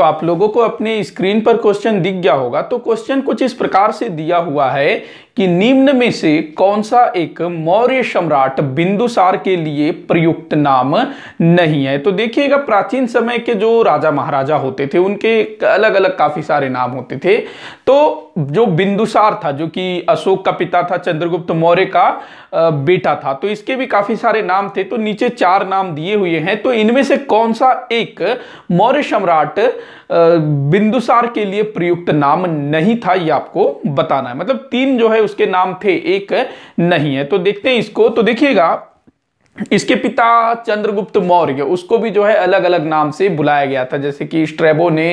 तो आप लोगों को अपने स्क्रीन पर क्वेश्चन दिख गया होगा तो क्वेश्चन कुछ इस प्रकार से दिया हुआ है कि निम्न में से कौन सा एक मौर्य सम्राट बिंदुसार के लिए प्रयुक्त नाम नहीं है तो देखिएगा प्राचीन समय के जो राजा महाराजा होते थे उनके अलग अलग काफी सारे नाम होते थे तो जो बिंदुसार था जो कि अशोक का पिता था चंद्रगुप्त मौर्य का बेटा था तो इसके भी काफी सारे नाम थे तो नीचे चार नाम दिए हुए हैं तो इनमें से कौन सा एक मौर्य सम्राट बिंदुसार के लिए प्रयुक्त नाम नहीं था ये आपको बताना है मतलब तीन जो है उसके नाम थे एक नहीं है तो देखते हैं इसको तो देखिएगा इसके पिता चंद्रगुप्त मौर्य उसको भी जो है अलग अलग नाम से बुलाया गया था जैसे कि स्ट्रेबो ने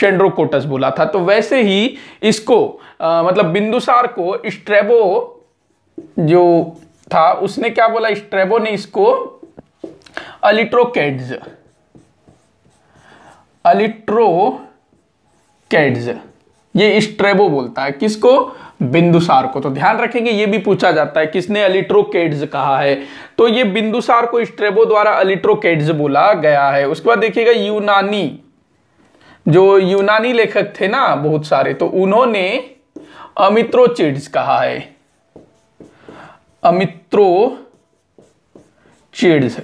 शेंड्रोकोटस बोला था तो वैसे ही इसको आ, मतलब बिंदुसार को स्ट्रेबो जो था उसने क्या बोला स्ट्रेबो ने इसको अलिट्रोकेड्स अलिट्रो कैड्स ये स्ट्रेबो बोलता है किसको बिंदुसार को तो ध्यान रखेंगे ये भी पूछा जाता है किसने अलिट्रोकेड्स कहा है तो ये बिंदुसार को स्ट्रेबो द्वारा अलिट्रोकेड्स बोला गया है उसके बाद देखिएगा यूनानी जो यूनानी लेखक थे ना बहुत सारे तो उन्होंने अमित्रोचिड्स कहा है अमित्रोचिड्स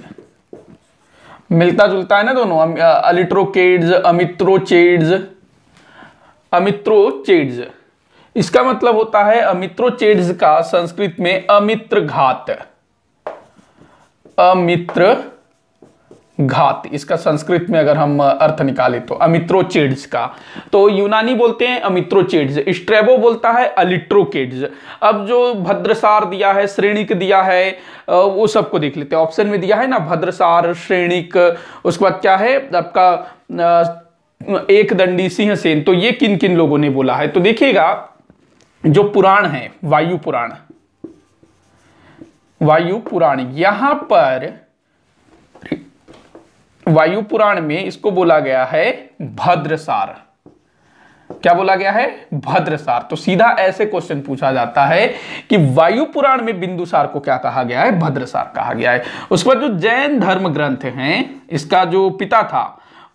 मिलता जुलता है ना दोनों अलिट्रोकेड्स अमित्रोचेड्स अमित्रोचेड्स इसका मतलब होता है अमित्रोचेड्स का संस्कृत में अमित्र घात अमित्र घात इसका संस्कृत में अगर हम अर्थ निकाले तो अमित्रोचेड्स का तो यूनानी बोलते हैं अमित्रोचेड्स स्ट्रेबो बोलता है अलिट्रोकेड्स अब जो भद्रसार दिया है श्रेणिक दिया है वो सबको देख लेते हैं ऑप्शन में दिया है ना भद्रसार श्रेणिक उसके बाद क्या है आपका एक दंडी सिंह सेन तो ये किन किन लोगों ने बोला है तो देखिएगा जो पुराण है वायु पुराण वायु पुराण यहां पर वायु पुराण में इसको बोला गया है भद्रसार क्या बोला गया है भद्रसार तो सीधा ऐसे क्वेश्चन पूछा जाता है कि वायु पुराण में बिंदुसार को क्या कहा गया है भद्रसार कहा गया है उसके बाद जो जैन धर्म ग्रंथ हैं इसका जो पिता था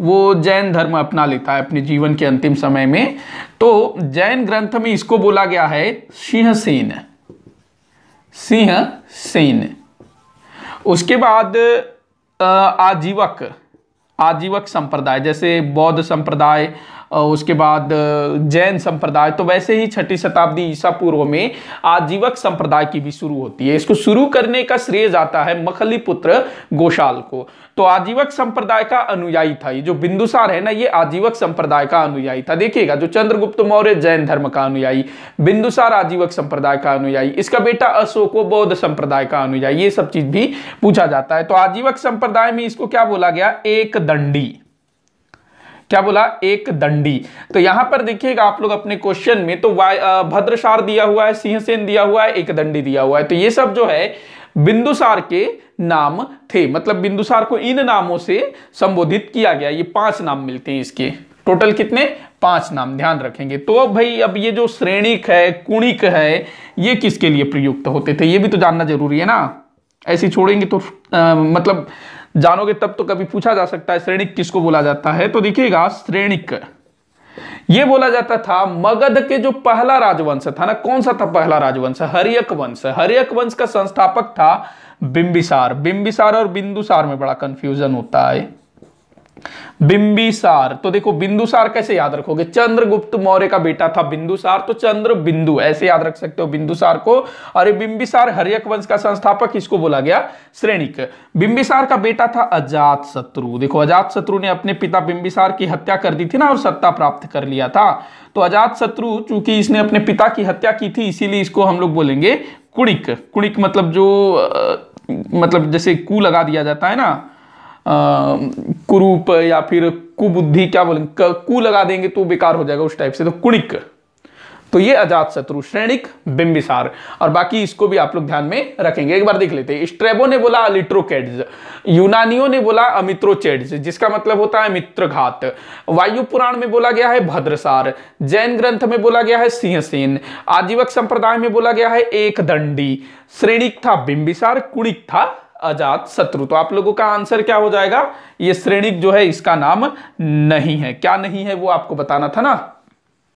वो जैन धर्म अपना लेता है अपने जीवन के अंतिम समय में तो जैन ग्रंथ में इसको बोला गया है सिंहसेन सिंहसेन उसके बाद आजीवक आजीवक संप्रदाय जैसे बौद्ध संप्रदाय उसके बाद जैन संप्रदाय तो वैसे ही छठी शताब्दी ईसा पूर्व में आजीवक संप्रदाय की भी शुरू होती है इसको शुरू करने का श्रेय जाता है मखली पुत्र गोशाल को तो आजीवक संप्रदाय का अनुयायी था ये जो बिंदुसार है ना ये आजीवक संप्रदाय का अनुयायी था देखिएगा जो चंद्रगुप्त मौर्य जैन धर्म का अनुयायी बिंदुसार आजीवक संप्रदाय का अनुयायी इसका बेटा अशोको बौद्ध संप्रदाय का अनुयायी ये सब चीज भी पूछा जाता है तो आजीवक संप्रदाय में इसको क्या बोला गया एक दंडी क्या बोला एक दंडी तो यहां पर देखिएगा आप लोग अपने क्वेश्चन में तो भद्रसार दिया हुआ है सिंहसेन दिया हुआ है एक दंडी दिया हुआ है तो ये सब जो है बिंदुसार के नाम थे मतलब बिंदुसार को इन नामों से संबोधित किया गया ये पांच नाम मिलते हैं इसके टोटल कितने पांच नाम ध्यान रखेंगे तो अब भाई अब ये जो श्रेणिक है कुणिक है ये किसके लिए प्रयुक्त होते थे ये भी तो जानना जरूरी है ना ऐसे छोड़ेंगे तो आ, मतलब जानोगे तब तो कभी पूछा जा सकता है श्रेणिक किसको बोला जाता है तो देखिएगा श्रेणिक ये बोला जाता था मगध के जो पहला राजवंश था ना कौन सा था पहला राजवंश हरियक वंश हरियक वंश का संस्थापक था बिंबिसार बिंबिसार और बिंदुसार में बड़ा कंफ्यूजन होता है बिंबिसार तो देखो बिंदुसार कैसे याद रखोगे चंद्रगुप्त मौर्य का बेटा था बिंदुसार तो चंद्र बिंदु ऐसे याद रख सकते हो बिंदुसार को और बिंबिसार हरियक वंश का संस्थापक इसको बोला गया श्रेणिक बिंबिसार का बेटा था अजात शत्रु देखो अजात शत्रु ने अपने पिता बिंबिसार की हत्या कर दी थी ना और सत्ता प्राप्त कर लिया था तो अजात शत्रु चूंकि इसने अपने पिता की हत्या की थी इसीलिए इसको हम लोग बोलेंगे कुणिक कुणिक मतलब जो मतलब जैसे कु लगा दिया जाता है ना कुरूप या फिर कुबुद्धि क्या बोलेंगे कु लगा देंगे तो बेकार हो जाएगा उस टाइप से तो कुणिक तो ये अजात शत्रु श्रेणिक बिंबिसार और बाकी इसको भी आप लोग ध्यान में रखेंगे एक बार देख लेते हैं स्ट्रेबो ने बोला अलिट्रोकेड्स यूनानियों ने बोला अमित्रोचेड्स जिसका मतलब होता है मित्रघात वायु पुराण में बोला गया है भद्रसार जैन ग्रंथ में बोला गया है सिंहसेन आजीवक संप्रदाय में बोला गया है एक दंडी श्रेणिक था बिंबिसार कुणिक था अजात शत्रु तो आप लोगों का आंसर क्या हो जाएगा ये श्रेणी जो है इसका नाम नहीं है क्या नहीं है वो आपको बताना था ना